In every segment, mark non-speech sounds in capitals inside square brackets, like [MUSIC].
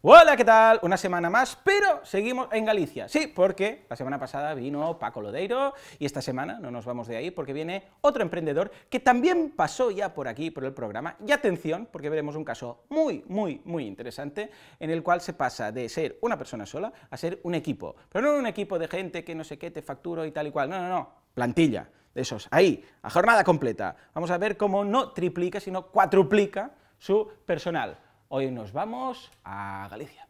Hola, ¿qué tal? Una semana más, pero seguimos en Galicia. Sí, porque la semana pasada vino Paco Lodeiro y esta semana no nos vamos de ahí porque viene otro emprendedor que también pasó ya por aquí, por el programa. Y atención, porque veremos un caso muy, muy, muy interesante en el cual se pasa de ser una persona sola a ser un equipo. Pero no un equipo de gente que no sé qué, te facturo y tal y cual. No, no, no. Plantilla de esos. Ahí, a jornada completa. Vamos a ver cómo no triplica, sino cuatruplica su personal. Hoy nos vamos a Galicia.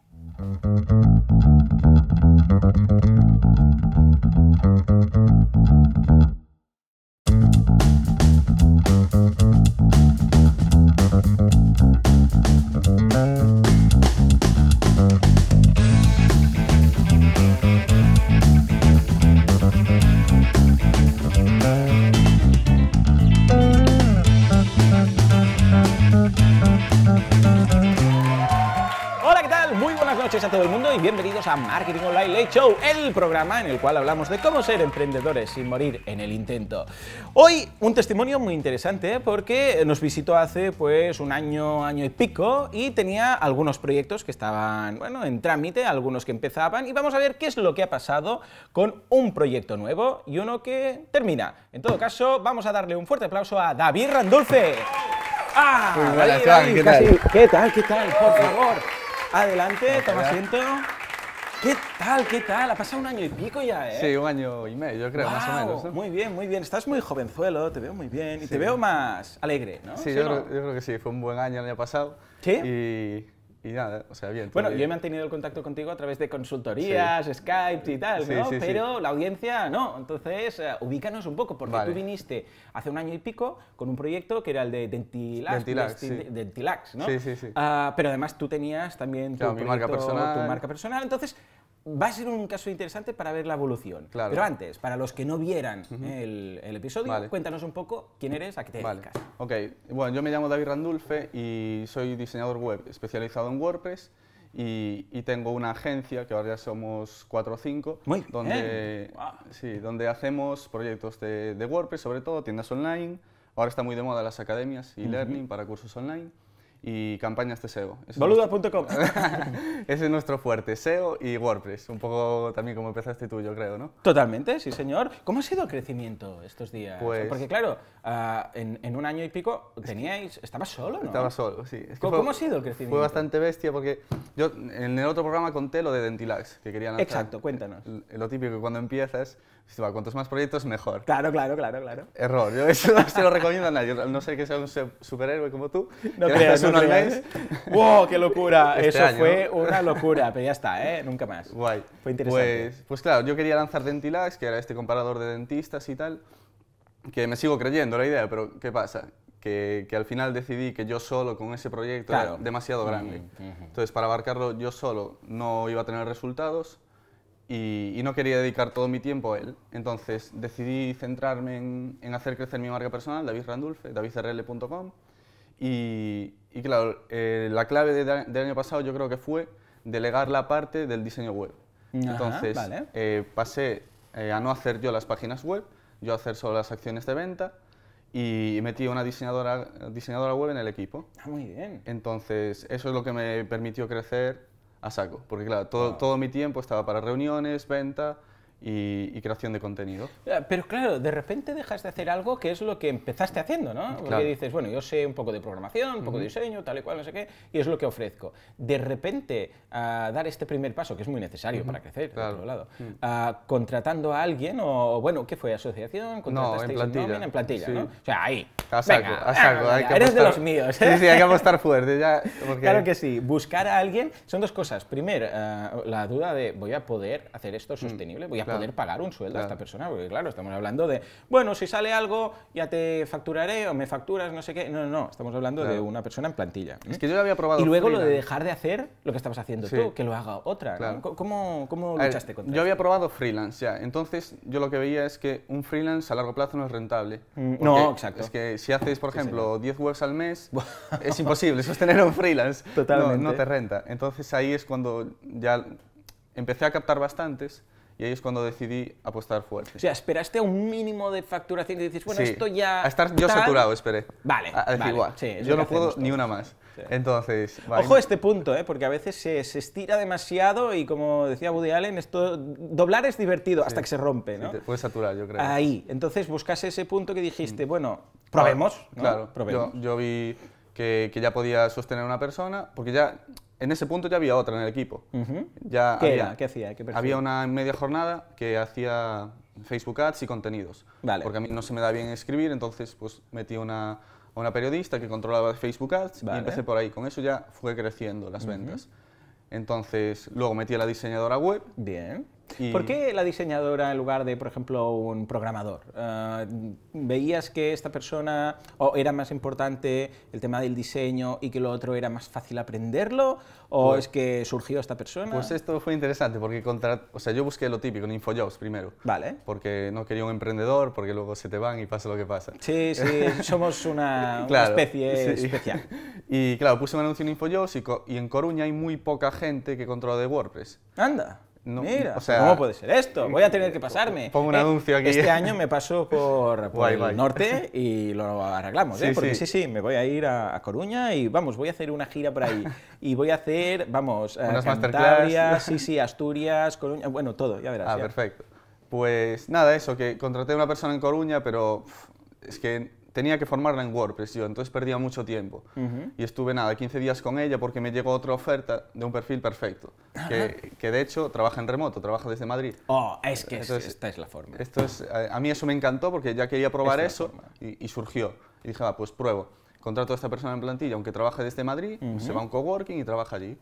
Muy buenas noches a todo el mundo y bienvenidos a Marketing Online Late Show, el programa en el cual hablamos de cómo ser emprendedores sin morir en el intento. Hoy un testimonio muy interesante ¿eh? porque nos visitó hace pues un año, año y pico y tenía algunos proyectos que estaban, bueno, en trámite, algunos que empezaban y vamos a ver qué es lo que ha pasado con un proyecto nuevo y uno que termina. En todo caso, vamos a darle un fuerte aplauso a David Randulce. ¡Ah! ¿qué, tal? ¿qué tal? ¿Qué tal? Por favor. Adelante, toma asiento. ¿Qué tal? ¿Qué tal? Ha pasado un año y pico ya, ¿eh? Sí, un año y medio, yo creo, más o menos. Muy bien, muy bien. Estás muy jovenzuelo, te veo muy bien. Y te veo más alegre, ¿no? Sí, yo, Creo, que sí. Fue un buen año el año pasado. ¿Sí? Y y nada, o sea, bien. Bueno, yo he mantenido el contacto contigo a través de consultorías, Skype y tal, ¿no? Pero la audiencia no. Entonces, eh, ubícanos un poco, porque tú viniste hace un año y pico con un proyecto que era el de Dentilax. Dentilax, Dentilax ¿no? Sí, sí, sí. Ah, pero además tú tenías también tu, marca personal. tu marca personal. Entonces, va a ser un caso interesante para ver la evolución. Pero antes, para los que no vieran el, episodio, cuéntanos un poco quién eres, a qué te Ok, bueno, yo me llamo David Randulfe y soy diseñador web especializado en WordPress. Y, tengo una agencia, que ahora ya somos 4 o 5, donde, donde hacemos proyectos de, WordPress, sobre todo tiendas online. Ahora está muy de moda las academias y learning para cursos online y campañas de e SEO. Boluda.com. [LAUGHS] Ese es nuestro fuerte, SEO y WordPress, un poco también como empezaste tú, yo creo, ¿no? Totalmente, sí señor. ¿Cómo ha sido el crecimiento estos días? Pues porque claro, ah, en, un año y pico teníais, estabas solo, ¿no? Estaba solo, sí. ¿Cómo, ha sido el crecimiento? Fue bastante bestia porque yo en el otro programa conté lo de Dentilax, que querían Exacto, cuéntanos. Lo típico, cuando empiezas cuantos más proyectos, mejor. Claro, claro, claro, claro. Error, yo eso no se lo recomiendo a nadie, no sé que sea un superhéroe como tú. No creas, no creas. [LAUGHS] ¡Wow, qué locura! Este eso fue una locura, pero ya está, ¿eh? Nunca más. Guay. Fue pues, interesante. Pues, claro, yo quería lanzar Dentilax, que era este comparador de dentistas y tal, que me sigo creyendo la idea, pero ¿qué pasa? Que, que, al final decidí que yo solo con ese proyecto era demasiado grande. Entonces, para abarcarlo yo solo no iba a tener resultados y, no quería dedicar todo mi tiempo a él. Entonces decidí centrarme en, hacer crecer mi marca personal, David Randulfe, davidrl.com. Y, y, claro, eh, la clave del año pasado yo creo que fue delegar la parte del diseño web. Entonces eh, pasé eh, a no hacer yo las páginas web, yo hacer solo las acciones de venta y metí a una diseñadora, diseñadora web en el equipo. Ah, muy bien. Entonces, eso es lo que me permitió crecer a saco, porque claro, todo, todo mi tiempo estaba para reuniones, venta, y, creación de contenido. Eh, pero claro, de repente dejas de hacer algo que es lo que empezaste haciendo, ¿no? Porque dices, bueno, yo sé un poco de programación, un poco de diseño, tal y cual, no sé qué, y es lo que ofrezco. De repente, a dar este primer paso, que es muy necesario para crecer, otro lado, contratando a alguien, o bueno, ¿qué fue? ¿Asociación? No, a plantilla. en plantilla, ¿no? O sea, ahí. venga, hay que eres de los míos. Sí, sí, ¿eh? hay que apostar fuerte. Ya, porque... Claro que sí. Buscar a alguien son dos cosas. Primero, eh, la duda de, ¿voy a poder hacer esto sostenible? ¿Voy a poder pagar un sueldo a esta persona, porque claro, estamos hablando de, bueno, si sale algo, ya te facturaré o me facturas, no sé qué. No, no, no estamos hablando de una persona en plantilla. Es que yo lo había probado. Y luego lo de dejar de hacer lo que estabas haciendo tú, que lo haga otra. ¿Cómo, cómo luchaste contra Yo había probado freelance, ya. Entonces, yo lo que veía es que un freelance a largo plazo no es rentable. Mm, no, exacto. Es que si haces, por ejemplo, 10 webs al mes, [LAUGHS] es imposible sostener un freelance. Totalmente. no te renta. Entonces ahí es cuando ya empecé a captar bastantes y ahí es cuando decidí apostar fuerte. O sea, esperaste a un mínimo de facturación y dices, bueno, esto ya... A yo saturado, esperé. Vale, yo no puedo ni una más. Entonces... Vale. Ojo este punto, ¿eh? porque a veces se, estira demasiado y como decía Woody Allen, esto, doblar es divertido hasta que se rompe, ¿no? te puedes saturar, yo creo. Ahí, entonces buscas ese punto que dijiste, mm. bueno, probemos. Claro, probemos. yo vi que, ya podía sostener una persona, porque ya en ese punto ya había otra en el equipo. ya ¿Qué ¿Qué hacía? había una media jornada que hacía Facebook Ads y contenidos. Porque a mí no se me da bien escribir, entonces pues metí una, a una periodista que controlaba Facebook Ads y empecé por ahí. Con eso ya fue creciendo las ventas. Entonces, luego metí a la diseñadora web. Bien. ¿Por qué la diseñadora en lugar de, por ejemplo, un programador? Eh, ¿Veías que esta persona era más importante el tema del diseño y que lo otro era más fácil aprenderlo? ¿O pues es que surgió esta persona? Pues esto fue interesante porque contra... o sea, yo busqué lo típico en InfoJobs primero. Vale. Porque no quería un emprendedor, porque luego se te van y pasa lo que pasa. Sí, sí, [LAUGHS] somos una, especie especial. [LAUGHS] y claro, puse un anuncio en InfoJobs y, y en Coruña hay muy poca gente que controla de WordPress. Anda. No, Mira, ¿cómo puede ser esto? Voy a tener que pasarme. Pongo un eh, anuncio aquí. Este año me paso por, [LAUGHS] el norte [LAUGHS] y lo arreglamos, ¿eh? Porque sí. sí. me voy a ir a, Coruña y vamos, voy a hacer una gira por ahí. [LAUGHS] Y voy a hacer, vamos, eh, Cantabria, sí, sí, Asturias, Coruña, bueno, todo, ya verás. Ah, perfecto. Pues nada, eso, que contraté a una persona en Coruña, pero es que tenía que formarla en WordPress entonces perdía mucho tiempo. Y estuve nada, 15 días con ella porque me llegó otra oferta de un perfil perfecto, que, ah. que de hecho trabaja en remoto, trabaja desde Madrid. Oh, es que esta es la forma. Esto es, a, mí eso me encantó porque ya quería probar eso y, surgió. Y dije, pues pruebo. Contrato a esta persona en plantilla, aunque trabaje desde Madrid, se va a un coworking y trabaja allí.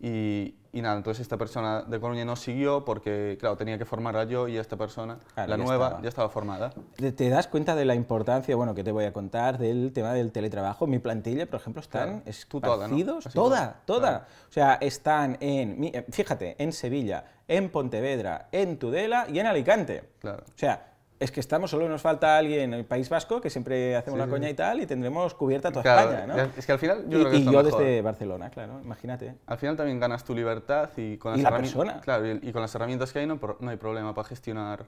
Y, nada, entonces esta persona de Coruña no siguió porque, claro, tenía que formar a yo y esta persona, ah, la nueva, ya estaba formada. ¿Te, das cuenta de la importancia, bueno, que te voy a contar, del tema del teletrabajo? Mi plantilla, por ejemplo, están claro, toda, toda. toda. O sea, están en, eh, fíjate, en Sevilla, en Pontevedra, en Tudela y en Alicante. Claro. O sea, es que estamos, solo nos falta alguien en el País Vasco, que siempre hacemos la coña y tal, y tendremos cubierta toda España, Es que al final yo y, yo desde Barcelona, claro, imagínate. Al final también ganas tu libertad y con las, la persona. y, con las herramientas que hay no, hay problema para gestionar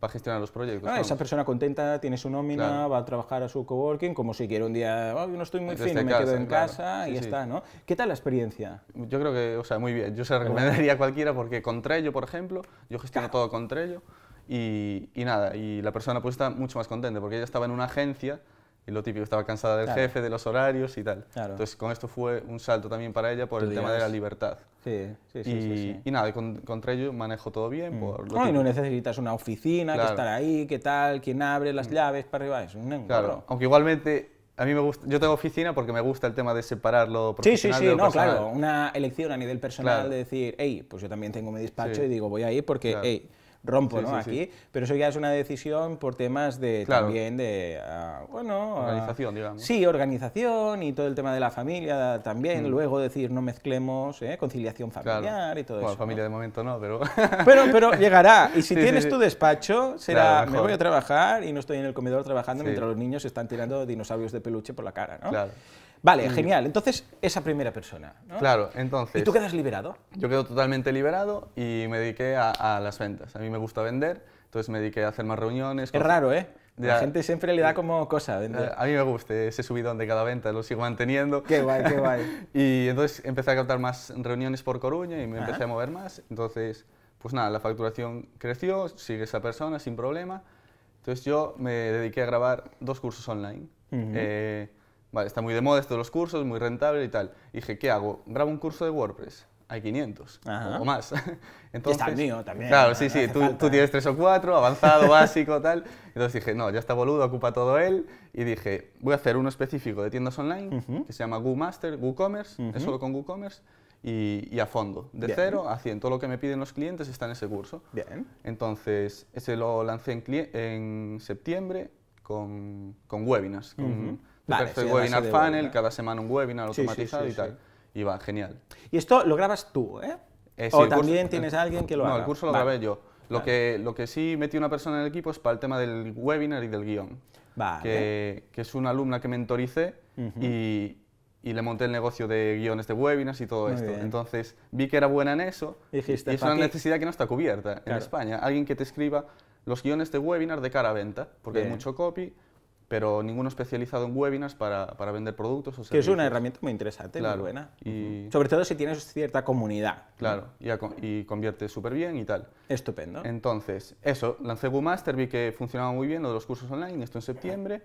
para gestionar los proyectos. Ah, esa persona contenta, tiene su nómina, va a trabajar a su coworking, como si quiere un día, no estoy muy fino, me quedo en casa y está, ¿no? ¿Qué tal la experiencia? Yo creo que, o sea, muy bien. Yo se recomendaría a cualquiera porque con Trello, por ejemplo, yo gestiono todo con Trello. Y, nada, y la persona pues está mucho más contenta porque ella estaba en una agencia y lo típico, estaba cansada del jefe, de los horarios y tal. Entonces con esto fue un salto también para ella por el tema de la libertad. Sí, sí, sí. Y, nada, contra ello manejo todo bien. Mm. no, y no necesitas una oficina, que estar ahí, qué tal, quién abre las mm. llaves para arriba. Es un claro, aunque igualmente a mí me gusta, yo tengo oficina porque me gusta el tema de separarlo Sí, sí, sí, no, claro, una elección a nivel personal de decir, hey, pues yo también tengo mi despacho y digo, voy ahí porque, hey, rompo aquí, pero eso ya es una decisión por temas de claro. también de, ah, bueno... Ah, organización, digamos. Sí, organización y todo el tema de la familia también, mm. luego decir no mezclemos, ¿eh? conciliación familiar y todo eso. eso. familia de momento no, pero... [LAUGHS] pero... Pero llegará, y si tienes tu despacho, será, me voy a trabajar y no estoy en el comedor trabajando mientras los niños están tirando dinosaurios de peluche por la cara, ¿no? Claro. Vale, genial. Entonces, esa primera persona. ¿no? Claro, entonces. ¿Y tú quedas liberado? Yo quedo totalmente liberado y me dediqué a, las ventas. A mí me gusta vender, entonces me dediqué a hacer más reuniones. Es raro, ¿eh? La gente siempre le da como cosa. Eh, a mí me gusta ese subidón de cada venta, lo sigo manteniendo. Qué guay, qué guay. [LAUGHS] y entonces empecé a captar más reuniones por Coruña y me empecé a mover más. Entonces, pues nada, la facturación creció, sigue esa persona sin problema. Entonces yo me dediqué a grabar dos cursos online. eh, Vale, está muy de moda esto de los cursos, muy rentable y tal. Y dije, ¿qué hago? ¿Grabo un curso de WordPress? Hay 500 o más. Entonces, [LAUGHS] está el mío también. Claro, sí, sí, tú, ¿eh? tienes tres o cuatro, avanzado, [LAUGHS] básico, tal. Entonces dije, no, ya está boludo, ocupa todo él. Y dije, voy a hacer uno específico de tiendas online, que se llama WooMaster, WooCommerce, es solo con WooCommerce. Y, y, a fondo. De cero a 100. Todo lo que me piden los clientes está en ese curso. Bien. Entonces, ese lo lancé en, en septiembre con, con webinars, Vale, Webinar Funnel, cada semana un webinar automatizado y tal. Y va, genial. Y esto lo grabas tú, ¿eh? eh o también tienes eh, alguien que lo haga. No, el curso lo grabé yo. Lo, que, lo que sí metí una persona en el equipo es para el tema del webinar y del guión. Que, es una alumna que mentoricé y, le monté el negocio de guiones de webinars y todo esto. Entonces vi que era buena en eso Dijiste, y es una necesidad que no está cubierta en España. Alguien que te escriba los guiones de webinar de cara a venta, porque hay mucho copy pero ninguno especializado en webinars para, para vender productos. O que es una herramienta muy interesante, muy buena. Y... Sobre todo si tienes cierta comunidad. Claro, y, y convierte súper bien y tal. Estupendo. Entonces, eso, lancé WooMaster, vi que funcionaba muy bien lo de los cursos online, esto en septiembre,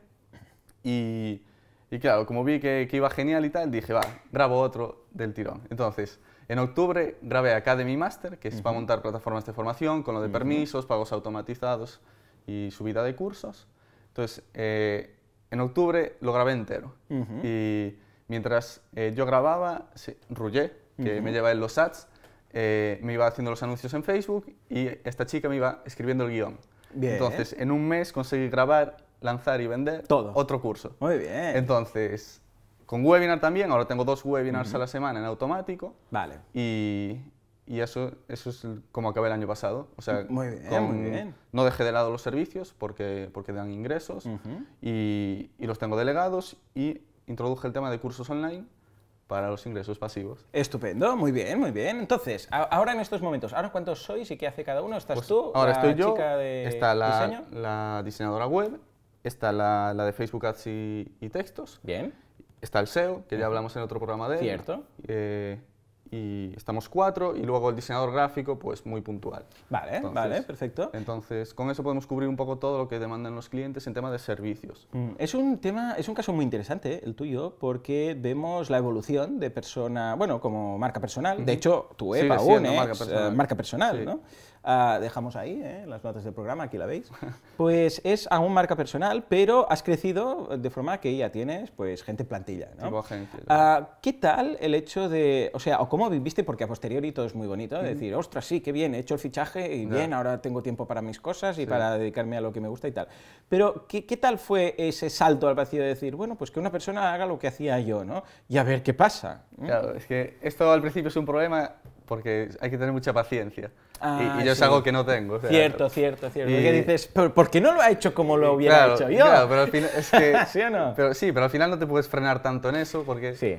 y, y claro, como vi que, que, iba genial y tal, dije, va, grabo otro del tirón. Entonces, en octubre grabé Academy Master, que es para montar plataformas de formación, con lo de permisos, pagos automatizados y subida de cursos. Entonces, eh, en octubre lo grabé entero. Y mientras eh, yo grababa, se que me lleva en los ads, eh, me iba haciendo los anuncios en Facebook y esta chica me iba escribiendo el guión. Entonces, en un mes conseguí grabar, lanzar y vender Todo. otro curso. Muy bien. Entonces, con webinar también, ahora tengo dos webinars a la semana en automático. Vale. Y, y eso, eso es como acabé el año pasado. O sea, no dejé de lado los servicios porque, porque dan ingresos y, los tengo delegados y introduje el tema de cursos online para los ingresos pasivos. Estupendo, muy bien, muy bien. Entonces, ahora en estos momentos, ¿ahora cuántos sois y qué hace cada uno? ¿Estás pues tú? Ahora estoy yo, está la, la diseñadora web, está la, de Facebook Ads y, textos. Bien. Está el SEO, que ya hablamos en otro programa de él. Cierto. Eh, y estamos cuatro y luego el diseñador gráfico pues muy puntual. Vale, vale, perfecto. Entonces, con eso podemos cubrir un poco todo lo que demandan los clientes en tema de servicios. Mm, es un tema, es un caso muy interesante el tuyo porque vemos la evolución de persona, bueno, como marca personal, de hecho tu EPA, sí, marca personal, eh, ¿no? Ah, dejamos ahí, ¿eh? las notas del programa, aquí la veis, [LAUGHS] pues es aún marca personal, pero has crecido de forma que ya tienes pues gente plantilla. Ah, ¿Qué tal el hecho de, o sea, o cómo viviste, porque a posteriori todo es muy bonito, de decir, ostras, sí, qué bien, he hecho el fichaje y bien, ahora tengo tiempo para mis cosas y para dedicarme a lo que me gusta y tal. Pero, ¿qué, ¿qué, tal fue ese salto al vacío de decir, bueno, pues que una persona haga lo que hacía yo, ¿no? Y a ver qué pasa. Claro, es que esto al principio es un problema porque hay que tener mucha paciencia. y, ah, yo es algo que no tengo. cierto, cierto, cierto. Y... que dices, ¿por, qué no lo ha hecho como lo hubiera hecho yo? Claro, pero al final [LAUGHS] ¿Sí no? Pero, al final no te puedes frenar tanto en eso porque... Sí.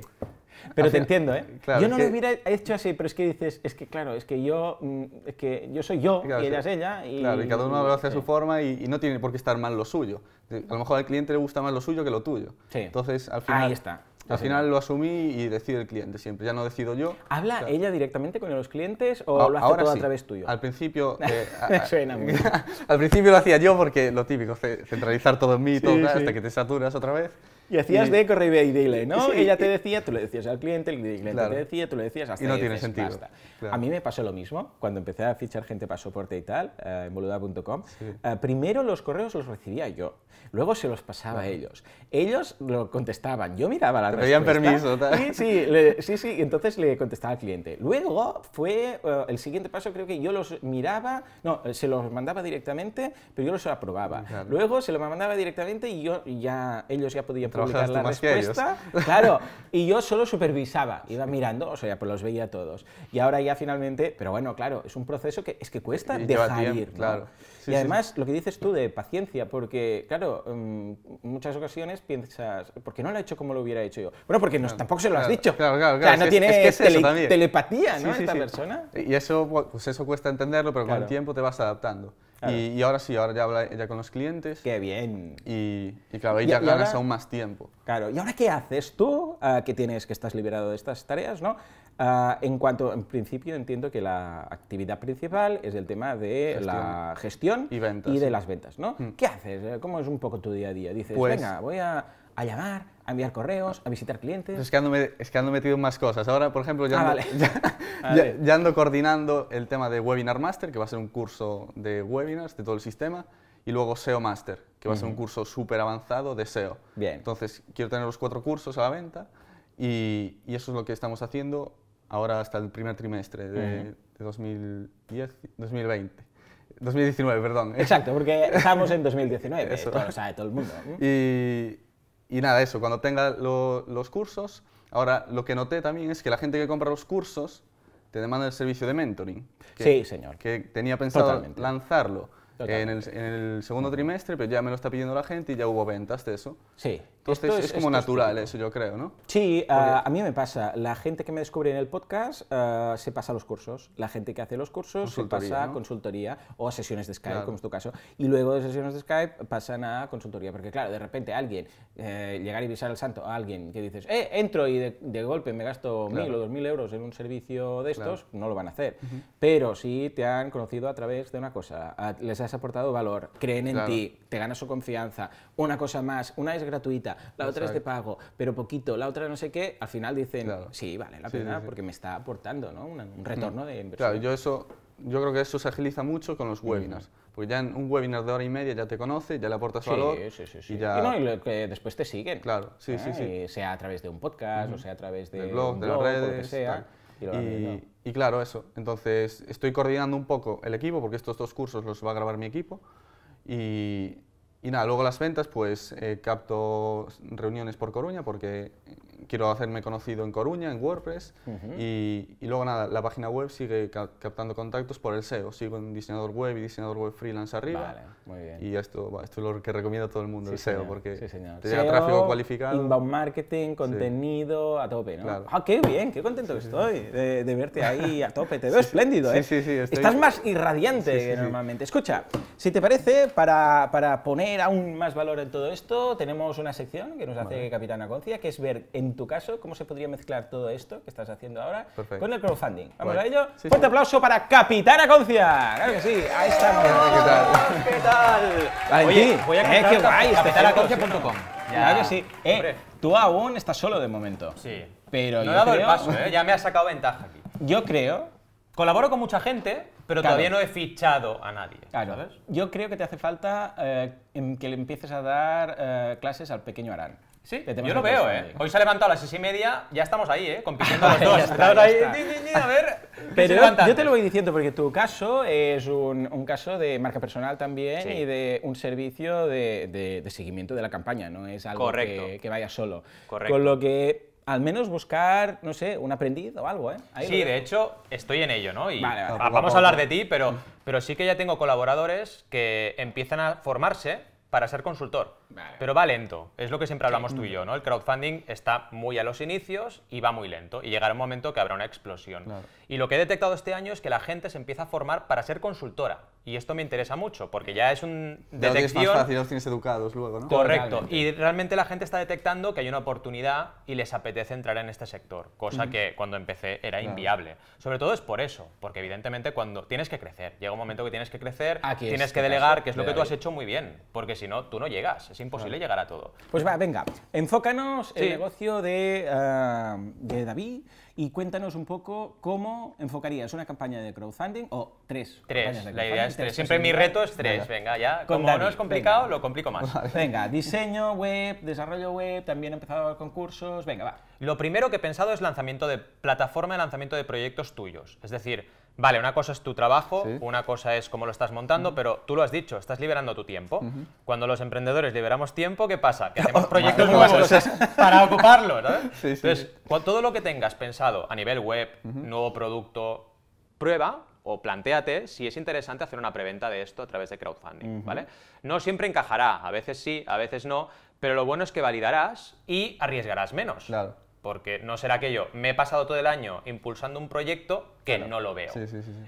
Pero te entiendo, ¿eh? yo no lo hubiera hecho así, pero es que dices, es que claro, es que yo, mm, que yo soy yo y ella es ella. Y... Claro, y cada uno lo hace a su forma y, no tiene por qué estar mal lo suyo. A lo mejor al cliente le gusta más lo suyo que lo tuyo. Sí. Entonces, al final. Ahí está. Al final lo asumí y decide el cliente siempre, ya no decido yo. ¿Habla ella directamente con los clientes o habla lo hace ahora todo a través tuyo? Al principio... [LAUGHS] Eh, [LAUGHS] al principio lo hacía yo porque lo típico, centralizar todo en mí todo, hasta que te saturas otra vez. Y hacías de correo y dile, ¿no? Ella te decía, tú le decías al cliente, el cliente te decía, tú le decías hasta Y no tiene sentido. A mí me pasó lo mismo cuando empecé a fichar gente para soporte y tal, eh, en boluda.com. Eh, primero los correos los recibía yo, luego se los pasaba a ellos. Ellos lo contestaban, yo miraba la te Pedían permiso, sí, sí, sí, entonces le contestaba al cliente. Luego fue eh, el siguiente paso, creo que yo los miraba, no, se los mandaba directamente, pero yo los aprobaba. Luego se los mandaba directamente y yo ya, ellos ya podían la [LAUGHS] Claro, y yo solo supervisaba, iba mirando, o sea, pues los veía todos. Y ahora ya finalmente, pero bueno, claro, es un proceso que es que cuesta dejar ir. Claro. y además, lo que dices tú de paciencia, porque claro, en mm, muchas ocasiones piensas, ¿por qué no lo ha hecho como lo hubiera hecho yo? Bueno, porque no, tampoco se lo has dicho. Claro, claro, claro. O sea, no tiene telepatía, ¿no? Esta persona. Y eso, pues, eso cuesta entenderlo, pero con el tiempo te vas adaptando. Y, ahora sí, ahora ya habla ya con los clientes. Qué bien. Y, claro, ahí ya ganas aún más tiempo. Claro, ¿y ahora qué haces tú ah, que tienes que estás liberado de estas tareas? ¿no? Ah, en cuanto, en principio entiendo que la actividad principal es el tema de la gestión y, de las ventas, ¿no? Hmm. ¿Qué haces? Eh, ¿Cómo es un poco tu día a día? Dices, pues venga, voy a a llamar, a enviar correos, a visitar clientes. Es que ando, es metido en más cosas. Ahora, por ejemplo, ah, [LAUGHS] [LAUGHS] ya, ando, coordinando el tema de Webinar Master, que va a ser un curso de webinars, de todo el sistema y luego SEO Master, que va a ser un curso súper avanzado de SEO. Bien. Entonces, quiero tener los cuatro cursos a la venta y, eso es lo que estamos haciendo ahora hasta el primer trimestre de, 2010, 2020. 2019, perdón. Exacto, porque [LAUGHS] estamos en 2019, O sea, de todo el mundo. ¿eh? Y, y nada, eso, cuando tenga los cursos, ahora lo que noté también es que la gente que compra los cursos te demanda el servicio de mentoring. sí, señor. Que tenía pensado lanzarlo en el, en el, segundo trimestre, pero ya me lo está pidiendo la gente y ya hubo ventas de eso. Sí esto es, como natural eso, yo creo, ¿no? Sí, ah, a mí me pasa. La gente que me descubre en el podcast ah, se pasa a los cursos. La gente que hace los cursos se pasa a consultoría o a sesiones de Skype, como es tu caso. Y luego de sesiones de Skype pasan a consultoría. Porque claro, de repente alguien, eh, llegar y besar al santo a alguien que dices, eh, entro y de, golpe me gasto mil o dos mil euros en un servicio de estos, no lo van a hacer. Pero si te han conocido a través de una cosa, les has aportado valor, creen en ti, te gana su confianza, una cosa más, una es gratuita, la otra es de pago, pero poquito, la otra no sé qué, al final dicen, sí, vale la pena porque me está aportando ¿no? un, retorno de inversión. Claro, yo eso yo creo que eso se agiliza mucho con los webinars. Porque ya en un webinar de hora y media ya te conoce, ya le aportas sí, valor. Sí, sí, sí. Y, ya... después te siguen. Claro, sí, ¿eh? sí, sí. sea a través de un podcast, o sea a través de. Del blog, de las redes. Lo que sea. y claro, eso. Entonces, estoy coordinando un poco el equipo, porque estos dos cursos los va a grabar mi equipo. Y, y nada, luego las ventas, pues eh, capto reuniones por Coruña porque quiero hacerme conocido en Coruña, en WordPress, y, luego nada, la página web sigue captando contactos por el SEO, sigo en diseñador web y diseñador web freelance arriba. Vale, muy bien. Y esto, esto es lo que recomiendo a todo el mundo, el e SEO, porque te llega e tráfico cualificado. Inbound marketing, contenido a tope, ¿no? Ah, qué bien, qué contento que estoy de, verte ahí [LAUGHS] a tope, te veo espléndido, ¿eh? Sí, sí, estoy... Estás más irradiante que normalmente. Escucha, si te parece, para, poner aún más valor en todo esto, tenemos una sección que nos hace Capitán Capitana Concia, que es ver en en tu caso, cómo se podría mezclar todo esto que estás haciendo ahora con el crowdfunding. Vamos a ello. Fuerte aplauso para Capitana Concia. Claro que sí, ahí estamos. ¿Qué tal? ¿Qué tal? Oye, voy a eh, qué capitanaconcia.com. Claro que sí. Eh, tú aún estás solo de momento. Sí. Pero no he dado el paso, ¿eh? ya me has sacado ventaja aquí. Yo creo Colaboro con mucha gente, pero todavía no he fichado a nadie. Claro. ¿sabes? Yo creo que te hace falta eh, que le empieces a dar eh, clases al pequeño Arán. Sí, yo lo veo, ¿eh? Hoy se ha levantado a las seis y media, ya estamos ahí, ¿eh? Compitiendo [LAUGHS] los dos. estamos ahí, a ver. [LAUGHS] Pero yo te lo voy diciendo porque tu caso es un, caso de marca personal también y de un servicio de, seguimiento de la campaña, no es algo que, que, vaya solo. Correcto. Con lo que al menos buscar, no sé, un aprendiz o algo, ¿eh? sí, de hecho, estoy en ello, ¿no? Y vamos a hablar de ti, pero, mm. pero sí que ya tengo colaboradores que empiezan a formarse para ser consultor. Pero va lento, es lo que siempre hablamos tú y yo, ¿no? El crowdfunding está muy a los inicios y va muy lento, y llegará un momento que habrá una explosión. Y lo que he detectado este año es que la gente se empieza a formar para ser consultora, y esto me interesa mucho, porque ya es un ya detección... Los más fácil, tienes educados luego, ¿no? Correcto, y realmente la gente está detectando que hay una oportunidad y les apetece entrar en este sector, cosa que cuando empecé era inviable. Sobre todo es por eso, porque evidentemente cuando tienes que crecer, llega un momento que tienes que crecer, tienes que delegar, que es lo que tú has hecho muy bien, porque si no, tú no llegas, es imposible llegar a todo. Pues va, venga, enfócanos el negocio eh, de, David y cuéntanos un poco cómo enfocarías una campaña de crowdfunding o tres. Tres, la idea es tres. Siempre mi reto es tres, venga, ya. Como no es complicado, lo complico más. Venga, diseño web, desarrollo web, también he empezado concursos, venga, va. Lo primero que he pensado es lanzamiento de plataforma de lanzamiento de proyectos tuyos. Es decir, Vale, una cosa es tu trabajo, una cosa es cómo lo estás montando, pero tú lo has dicho, estás liberando tu tiempo. Cuando los emprendedores liberamos tiempo, ¿qué pasa? Que hacemos [LAUGHS] proyectos nuevos [LAUGHS] para ocuparlo, ¿no? Entonces, todo lo que tengas pensado a nivel web, nuevo producto, prueba o planteate si es interesante hacer una preventa de esto a través de crowdfunding, ¿vale? No siempre encajará, a veces sí, a veces no, pero lo bueno es que validarás y arriesgarás menos. Claro porque no será que yo me he pasado todo el año impulsando un proyecto que no lo veo.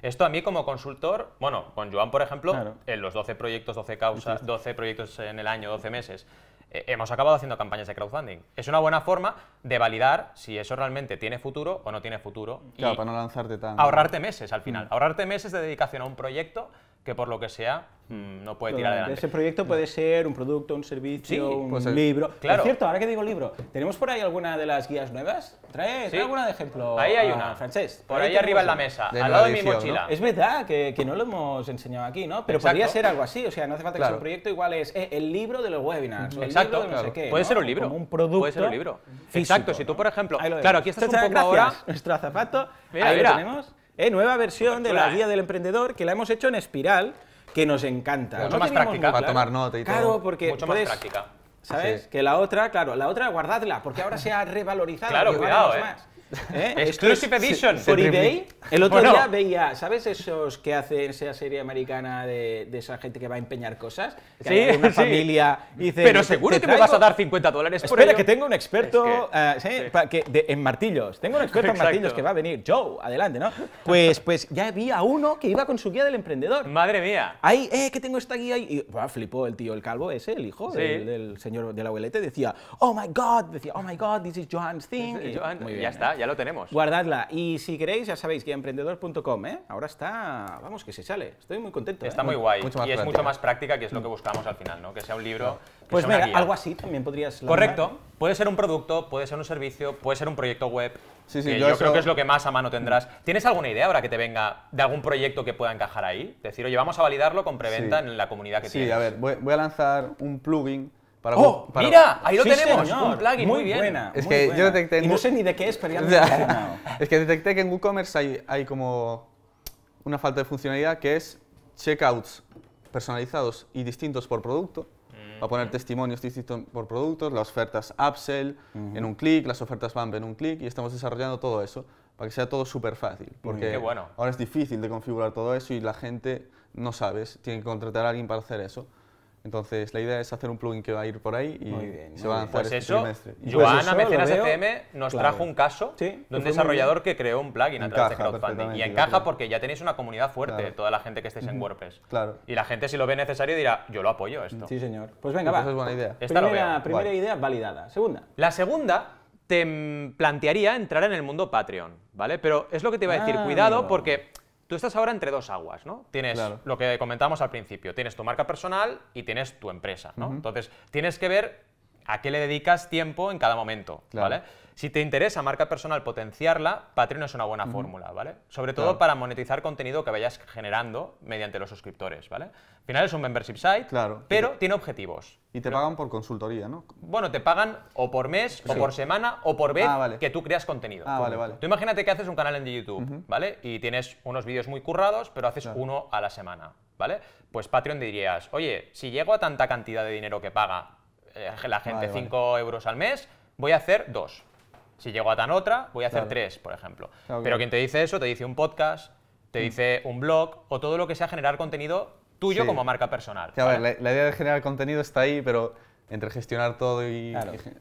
Esto a mí como consultor, bueno, con Joan, por ejemplo, en los 12 proyectos, 12 causas, 12 proyectos en el año, 12 meses, eh, hemos acabado haciendo campañas de crowdfunding. Es una buena forma de validar si eso realmente tiene futuro o no tiene futuro. Claro, para no lanzarte tan... Ahorrarte meses al final, mm. ahorrarte meses de dedicación a un proyecto que por lo que sea mm, no puede tirar adelante. Ese proyecto puede ser un producto, un servicio, un pues, eh, libro. Claro. cierto, ahora que digo libro, ¿tenemos por ahí alguna de las guías nuevas? ¿Trae, alguna de ejemplo? Ahí hay una, Francés. Por ahí, arriba en la mesa, al lado de mi mochila. Es verdad que, que, no lo hemos enseñado aquí, ¿no? Pero podría ser algo así, o sea, no hace falta que sea un proyecto, igual es eh, el libro de los webinars. Exacto, no sé qué, puede ser un libro. un producto. Puede ser un libro. Exacto, si tú, por ejemplo. Claro, aquí está [LAUGHS] un poco ahora. Nuestro zapato. ahí lo tenemos. Eh, nueva versión de la guía del emprendedor que la hemos hecho en espiral, que nos encanta. Mucho más práctica para tomar nota y claro, porque Mucho más práctica. ¿Sabes? Que la otra, claro, la otra guardadla, porque ahora se ha revalorizado. Claro, eh. más. Exclusive ¿Eh? Edition. por eBay. El otro día veía, ¿sabes esos que hacen esa serie americana de, esa gente que va a empeñar cosas? Que sí, una [LAUGHS] familia dice, Pero seguro que me vas a dar 50 dólares por Espera, que tengo un experto eh, en martillos. Tengo un experto en martillos que va a venir. Joe, adelante, ¿no? Pues, pues ya había uno que iba con su guía del emprendedor. Madre mía. Ahí, eh, que tengo esta guía. Y flipó el tío, el calvo ese, el hijo del, señor señor la abuelete. Decía, oh my God, decía, oh my God, this is John's thing. Y, muy bien, ¿eh? ya está, ya lo tenemos. Guardadla. Y si queréis, ya sabéis que emprendedor.com, ¿eh? Ahora está, vamos, que se sale. Estoy muy contento. Está ¿eh? muy guay. y es mucho más práctica, que es lo que buscamos al final, ¿no? Que sea un libro. pues mira, algo así también podrías. Correcto. Puede ser un producto, puede ser un servicio, puede ser un proyecto web. Sí, sí, yo, creo que es lo que más a mano tendrás. ¿Tienes alguna idea ahora que te venga de algún proyecto que pueda encajar ahí? Decir, oye, vamos a validarlo con preventa en la comunidad que tienes. Sí, a ver, voy a lanzar un plugin oh, mira, ahí lo tenemos, un plugin muy, bien. es que yo detecté Y no sé ni de qué es, pero [LAUGHS] ya Es que detecté que en WooCommerce hay, hay como una falta de funcionalidad que es checkouts personalizados y distintos por producto. Va a poner mm. testimonios distintos por productos, las ofertas upsell en un clic, las ofertas bump en un clic y estamos desarrollando todo eso para que sea todo súper fácil. Porque bueno. ahora es difícil de configurar todo eso y la gente no sabe, tiene que contratar a alguien para hacer eso. Entonces, la idea es hacer un plugin que va a ir por ahí y se va a lanzar pues este eso, Joana, mecenas FM, nos trajo un caso de un desarrollador que creó un plugin a través de crowdfunding. Y encaja porque ya tenéis una comunidad fuerte, toda la gente que estáis en WordPress. Y la gente, si lo ve necesario, dirá, yo lo apoyo esto. Sí, señor. Pues venga, va. Esa es buena idea. primera, idea validada. Segunda. La segunda te plantearía entrar en el mundo Patreon, ¿vale? Pero es lo que te iba a decir, ah, cuidado, porque tú estás ahora entre dos aguas, ¿no? Tienes lo que comentábamos al principio, tienes tu marca personal y tienes tu empresa, ¿no? Entonces, tienes que ver a qué le dedicas tiempo en cada momento, ¿vale? Si te interesa marca personal potenciarla, Patreon es una buena fórmula, ¿vale? Sobre todo para monetizar contenido que vayas generando mediante los suscriptores, ¿vale? Al final es un membership site, claro. pero tiene objetivos. Y te pagan por consultoría, ¿no? Bueno, te pagan o por mes, o por semana, o por vez ah, que tú creas contenido. Ah, vale, vale. Tú imagínate que haces un canal en YouTube, ¿vale? Y tienes unos vídeos muy currados, pero haces uno a la semana, ¿vale? Pues Patreon dirías, oye, si llego a tanta cantidad de dinero que paga eh, la gente 5 euros al mes, voy a hacer dos. Si llego a tan otra, voy a hacer tres, por ejemplo. Pero quien te dice eso, te dice un podcast, te mm. dice un blog o todo lo que sea generar contenido tuyo como marca personal. la, idea de generar contenido está ahí, pero entre gestionar todo y...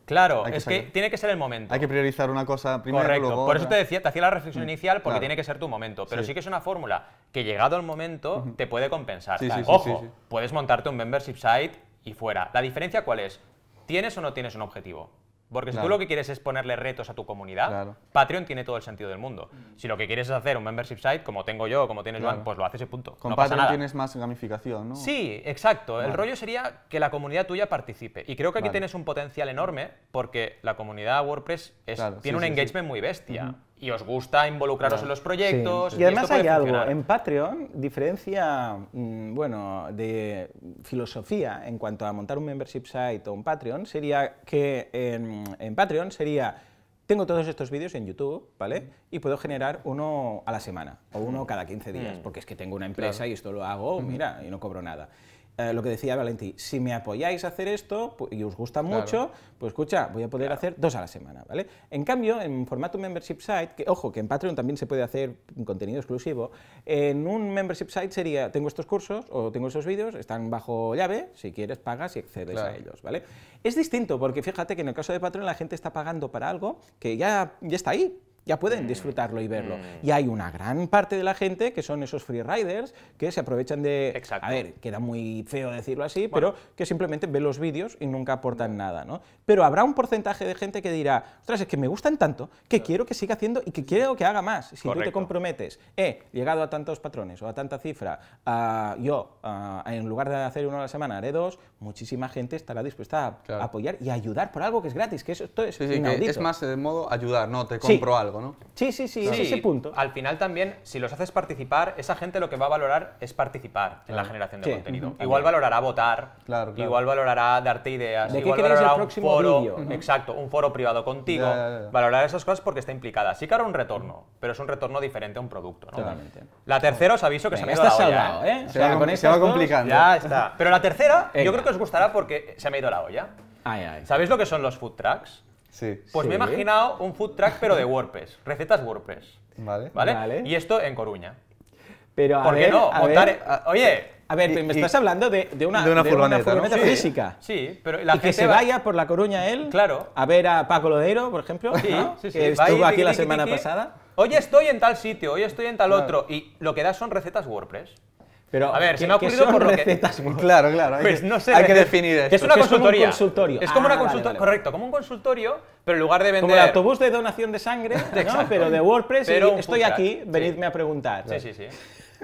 Claro, es que tiene que ser el momento. Hay que priorizar una cosa primero, Correcto. por eso te decía, te hacía la reflexión mm. inicial, porque tiene que ser tu momento. Pero sí. que es una fórmula que llegado el momento te puede compensar. Ojo, puedes montarte un membership site y fuera. ¿La diferencia cuál es? ¿Tienes o no tienes un objetivo? Porque si tú lo que quieres es ponerle retos a tu comunidad, Patreon tiene todo el sentido del mundo. Si lo que quieres es hacer un membership site, como tengo yo, como tienes claro. pues lo haces y punto. no pasa nada. tienes más gamificación, ¿no? Sí, exacto. El rollo sería que la comunidad tuya participe. Y creo que aquí tienes un potencial enorme porque la comunidad WordPress tiene un engagement muy bestia y os gusta involucraros en los proyectos. Y, además hay algo, en Patreon diferencia, mm, bueno, de filosofía en cuanto a montar un membership site o un Patreon, sería que en, Patreon sería, tengo todos estos vídeos en YouTube, ¿vale? Mm. Y puedo generar uno a la semana o uno cada 15 días, mm. porque es que tengo una empresa y esto lo hago, mira, y no cobro nada. Eh, lo que decía Valentí, si me apoyáis a hacer esto y os gusta mucho, pues escucha, voy a poder hacer dos a la semana, ¿vale? En cambio, en formato membership site, que ojo, que en Patreon también se puede hacer contenido exclusivo, en un membership site sería, tengo estos cursos o tengo esos vídeos, están bajo llave, si quieres pagas y accedes a ellos, ¿vale? Es distinto, porque fíjate que en el caso de Patreon la gente está pagando para algo que ya, ya está ahí, ya pueden mm. disfrutarlo y verlo. Mm. Y hay una gran parte de la gente que son esos freeriders que se aprovechan de... Exacto. A ver, queda muy feo decirlo así, pero que simplemente ve los vídeos y nunca aportan mm. nada, ¿no? Pero habrá un porcentaje de gente que dirá, ostras, es que me gustan tanto que quiero que siga haciendo y que quiero que haga más. Si tú te comprometes, he eh, llegado a tantos patrones o a tanta cifra, yo, en lugar de hacer uno a la semana, haré dos, muchísima gente estará dispuesta a apoyar y ayudar por algo que es gratis, que eso, esto es sí, sí, es más de eh, modo ayudar, no te compro algo. Sí, sí, sí, punto. Al final también, si los haces participar, esa gente lo que va a valorar es participar en la generación de contenido. Igual valorará votar, igual valorará darte ideas, ¿De igual valorará el próximo un foro, exacto, un foro privado contigo, valorar esas cosas porque está implicada. Sí que hará un retorno, pero es un retorno diferente a un producto, La tercera os aviso que se me ha ido la olla. ¿eh? ¿eh? Se, complicando. Pero la tercera, yo creo que os gustará porque se me ha ido la olla. ¿Sabéis lo que son los food trucks? Pues me he imaginado un food track, pero de WordPress. Recetas WordPress. Vale. ¿Vale? Y esto en Coruña. Pero ¿Por qué no? oye. A ver, me estás hablando de, una, de física. Sí, pero la y que se vaya por la Coruña él. Claro. A ver a Paco Lodero, por ejemplo. Que estuvo aquí la semana pasada. Oye, estoy en tal sitio, hoy estoy en tal otro. Y lo que da son recetas WordPress. Pero, a ver, se me ha ocurrido por lo recetas, [LAUGHS] Claro, claro. Hay pues no sé. Hay que definir esto. Es una consultoría. Es como Es como una ah, consultoría. Correcto, como un consultorio, pero en lugar de vender. Como el autobús de donación de sangre, [LAUGHS] pero de WordPress. Pero estoy aquí, venidme a preguntar. Sí, sí, sí.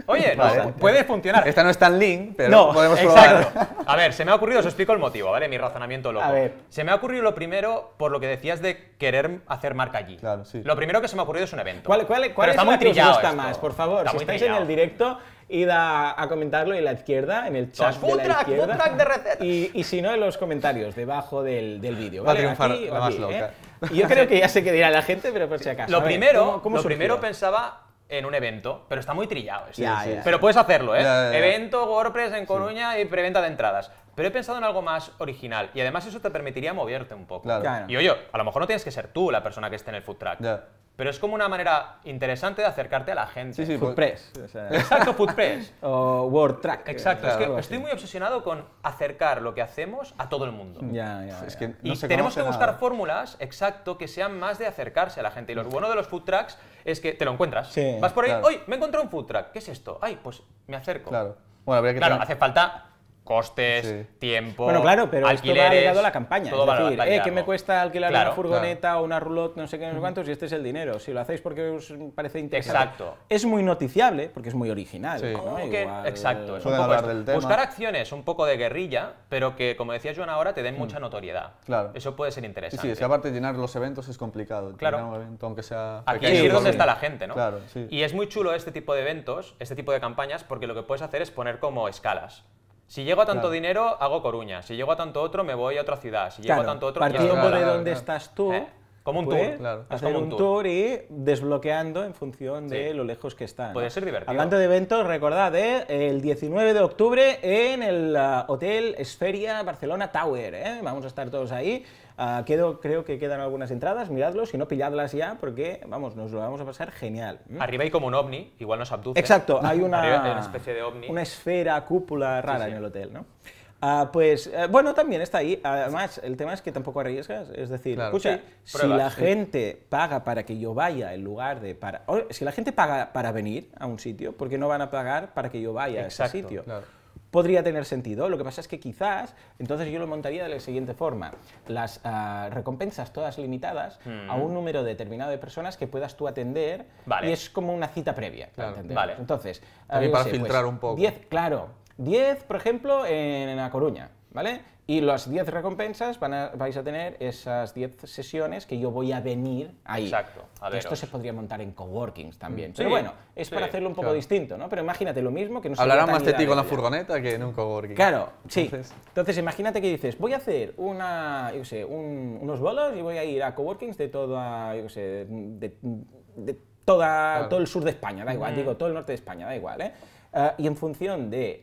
Oye, puede funcionar. Esta no está en link, pero podemos exacto. A ver, se me ha ocurrido, os explico el motivo, ¿vale? Mi razonamiento loco. Se me ha ocurrido lo primero por lo que decías de querer hacer marca allí. Claro, sí. Lo primero que se me ha ocurrido es un evento. ¿Cuál, cuál, cuál es la que os gusta más? Por favor, si estáis en el directo, id a, a, comentarlo en la izquierda, en el chat de la izquierda. track de recetas. Y, y, si no, en los comentarios debajo del, del vídeo. Va a triunfar la más loca. ¿eh? yo creo [LAUGHS] que ya sé qué dirá la gente, pero por si acaso. Lo primero, lo primero pensaba en un evento, pero está muy trillado. Este pero puedes hacerlo, ¿eh? evento, WordPress en Coruña y preventa de entradas. Pero he pensado en algo más original y además eso te permitiría moverte un poco. Y oye, a lo mejor no tienes que ser tú la persona que esté en el food track. Pero es como una manera interesante de acercarte a la gente. Sí, sí, Footpress. Pues, exacto, Footpress. [LAUGHS] o Word Track. Exacto, es que estoy muy obsesionado con acercar lo que hacemos a todo el mundo. Ya, ya, y tenemos que buscar fórmulas, exacto, que sean más de acercarse a la gente. Y lo bueno de los food tracks es que te lo encuentras. Sí, Vas por ahí, ¡oye, me encontré un food track. ¿qué es esto? Ay, pues me acerco. Claro, bueno, habría que claro hace falta costes, tiempo, Bueno, claro, pero alquileres, esto va a la campaña. Todo decir, eh, ¿qué me cuesta alquilar una furgoneta o una roulotte, no sé qué, no sé cuántos? Y este es el dinero. Si lo hacéis porque os parece interesante. Exacto. Es muy noticiable, porque es muy original. Sí. exacto. Buscar acciones, un poco de guerrilla, pero que, como decía Joan ahora, te den mm. mucha notoriedad. Claro. Eso puede ser interesante. Sí, es que aparte llenar los eventos es complicado. Claro. Un evento, aunque sea Aquí es donde está la gente, ¿no? Claro, sí. Y es muy chulo este tipo de eventos, este tipo de campañas, porque lo que puedes hacer es poner como escalas. Si llego a tanto dinero, hago Coruña. Si llego a tanto otro, me voy a otra ciudad. Si llego a tanto otro... Partiendo claro, de dónde estás tú... ¿Eh? Como un tour. Hacer como un, tour. y desbloqueando en función de lo lejos que está. Puede ser divertido. Hablando de eventos, recordad, ¿eh? el 19 de octubre en el ah, Hotel Esferia Barcelona Tower. ¿eh? Vamos a estar todos ahí. Ah, quedo, creo que quedan algunas entradas, miradlo, si no, pilladlas ya, porque, vamos, nos lo vamos a pasar genial. Arriba hay como un ovni, igual nos abduce. Exacto, [LAUGHS] hay una, especie de ovni. Una esfera, cúpula rara en el hotel, ¿no? Ah, pues eh, bueno, también está ahí. Además, el tema es que tampoco arriesgas. Es decir, escucha, si la gente paga para que yo vaya en lugar de para. si la gente paga para venir a un sitio, ¿por qué no van a pagar para que yo vaya a ese sitio? Claro podría tener sentido. Lo que pasa es que quizás, entonces yo lo montaría de la siguiente forma. Las ah, recompensas todas limitadas a un número determinado de personas que puedas tú atender y es como una cita previa. Vale. Entonces, ah, para pues, filtrar un poco. 10, claro. 10, por ejemplo, en, La Coruña, ¿vale? Y las 10 recompensas vais a tener esas 10 sesiones que yo voy a venir ahí. Exacto. A esto se podría montar en coworkings también. Mm, pero bueno, es para hacerlo un poco distinto, ¿no? Pero imagínate lo mismo que no hablará más de ti con la furgoneta que en un coworking. Claro, sí. Entonces, imagínate que dices, voy a hacer una, yo unos bolos y voy a ir a coworkings de toda, yo sé, de, de toda, todo el sur de España, da igual, mm. digo, todo el norte de España, da igual, ¿eh? Ah, y en función del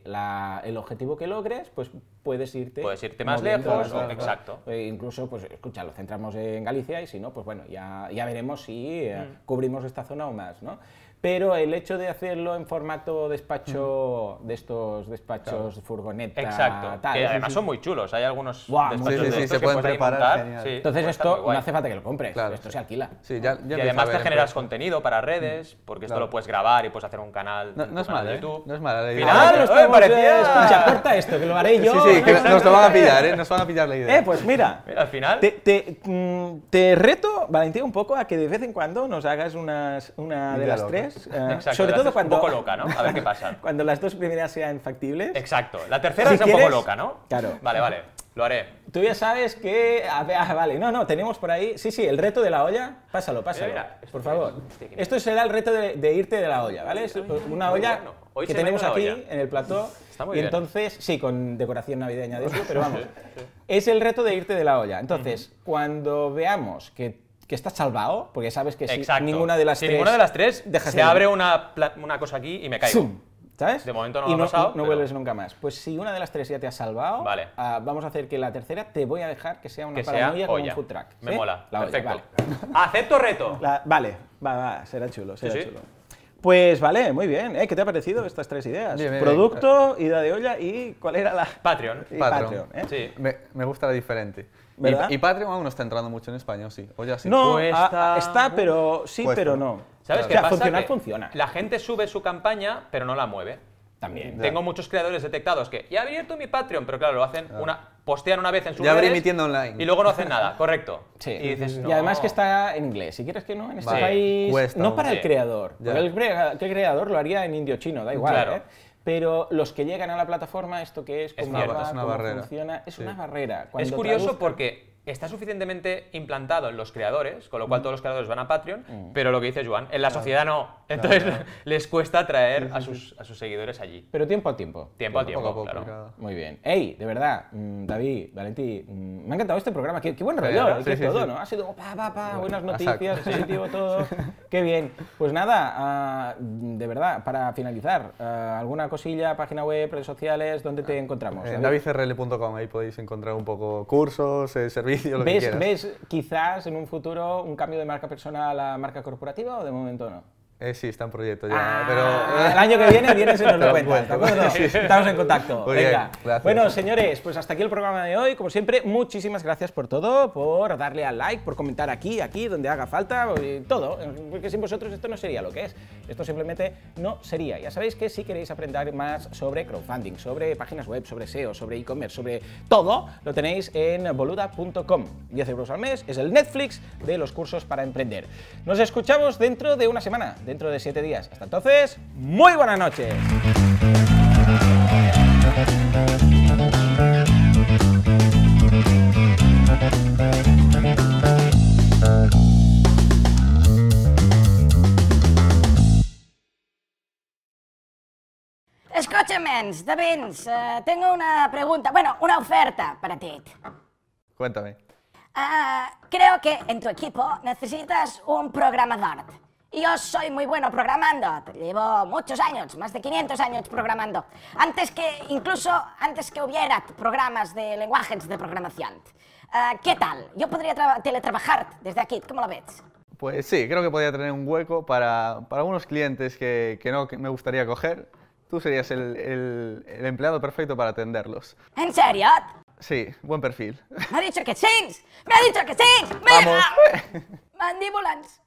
objetivo que logres, pues puedes irte. Puedes irte más lejos, o, exacto. Eh, incluso, pues escucha, lo centramos en Galicia y si no, pues bueno, ya, ya veremos si eh, mm. cubrimos esta zona o más, ¿no? Pero el hecho de hacerlo en formato despacho, mm. de estos despachos de furgoneta, Exacto, que además son muy chulos, hay algunos despachos de se pueden preparar. Entonces esto no hace falta que lo compres, esto se alquila. y además te generas contenido para redes, mm. porque esto lo puedes grabar y puedes hacer un canal, no, es malo de ¿eh? YouTube. No es mala mira idea. Final, ah, eh, parecía... Escucha, corta esto, que lo haré yo nos lo van a pillar, ¿eh? Nos van a pillar la idea. Eh, pues mira, al final. Mm, te, reto, Valentín, un poco a que de vez en cuando nos hagas unas, una de las tres. Eh, Exacto, sobre todo cuando. Un poco loca, ¿no? A ver qué [LAUGHS] pasa. cuando las dos primeras sean factibles. Exacto. La tercera es un poco loca, ¿no? Claro. Vale, vale. Lo haré. Tú ya sabes que. Ah, vale, no, no, tenemos por ahí. Sí, sí, el reto de la olla. Pásalo, pásalo. Mira, por favor. Esto será el reto de, irte de la olla, ¿vale? una olla que tenemos aquí en el plató. Está muy y entonces, sí, con decoración navideña [LAUGHS] de pero vamos. Es el reto de irte de la olla. Entonces, cuando veamos que, que, estás salvado, porque sabes que si ninguna de las si Ninguna de las tres dejas se abre una, una, cosa aquí y me caigo. ¿Sabes? De momento no ha pasado. No, vuelves nunca más. Pues si una de las tres ya te ha salvado, vale. Ah, vamos a hacer que la tercera te voy a dejar que sea una que paranoia sea con un food Me mola. Perfecto. Acepto reto. vale, va, va, será chulo, será chulo. Pues vale, muy bien. ¿eh? ¿Qué te ha parecido estas tres ideas? Producto, idea ida de olla y ¿cuál era la...? Patreon. Patreon, ¿eh? sí. me, gusta la diferente. Y, Patreon aún no está entrando mucho en España, sí. O ya sí. No, ah, ah, está, pero sí, pero no. ¿Sabes qué funciona. La gente sube su campaña, pero no la mueve. También. Tengo muchos creadores detectados que ya ha abierto mi Patreon, pero claro, lo hacen una postean una vez en su redes online. y luego no hacen nada, correcto. Y, además que está en inglés, si quieres que no, en este país no para el creador, el, creador lo haría en indio chino, da igual, ¿eh? pero los que llegan a la plataforma, esto que es, como es, una barrera. funciona, es una barrera. es curioso porque está suficientemente implantado en los creadores, con lo cual mm. todos los creadores van a Patreon, mm. pero lo que dice Joan, en la sociedad no. Entonces [LAUGHS] les cuesta traer a, sus, seguidores allí. Pero tiempo al tiempo. Tiempo, al tiempo, Muy bien. Ey, de verdad, mm, David, Valentí, me ha encantado este programa. Qué, buen rollo, ¿eh? todo, ¿no? Ha sido pa, pa, pa, buenas noticias, positivo todo. [LAUGHS] qué bien. Pues nada, ah, de verdad, para finalizar, ah, ¿alguna cosilla, página web, redes sociales, dónde te ah, encontramos? En davidrl.com, ahí podéis encontrar un poco cursos, eh, servicios ¿Ves, ¿Ves quizás en un futuro un cambio de marca personal a marca corporativa o de momento no? Eh, sí, está en proyecto ya, ah, pero... Eh, el año que viene viene y nos lo [LAUGHS] [LAUGHS] Estamos en contacto. Venga. Bueno, señores, pues hasta aquí el programa de hoy. Como siempre, muchísimas gracias por todo, por darle al like, por comentar aquí, aquí, donde haga falta, eh, todo. Porque sin vosotros esto no sería lo que es. Esto simplemente no sería. Ya sabéis que si queréis aprender más sobre crowdfunding, sobre páginas web, sobre SEO, sobre e-commerce, sobre todo, lo tenéis en boluda.com. 10 euros al mes es el Netflix de los cursos para emprender. Nos escuchamos dentro de una semana dentro de siete días. Hasta entonces, muy buenas noches. Escúchame, Davins, eh, tengo una pregunta, bueno, una oferta para ti. Cuéntame. Ah, creo que en tu equipo necesitas un programador. Yo soy muy bueno programando, llevo muchos años, más de 500 años programando. Antes que, incluso antes que hubiera programas de lenguajes de programación. Eh, ¿Qué tal? Yo podría teletrabajar desde aquí, ¿cómo lo ves? Pues sí, creo que podría tener un hueco para, para unos clientes que, que no me gustaría coger. Tú serías el, el, empleado perfecto para atenderlos. ¿En serio? Sí, buen perfil. Me ha dicho que sí, me ha dicho que sí. Vamos. [LAUGHS] Mandíbulas.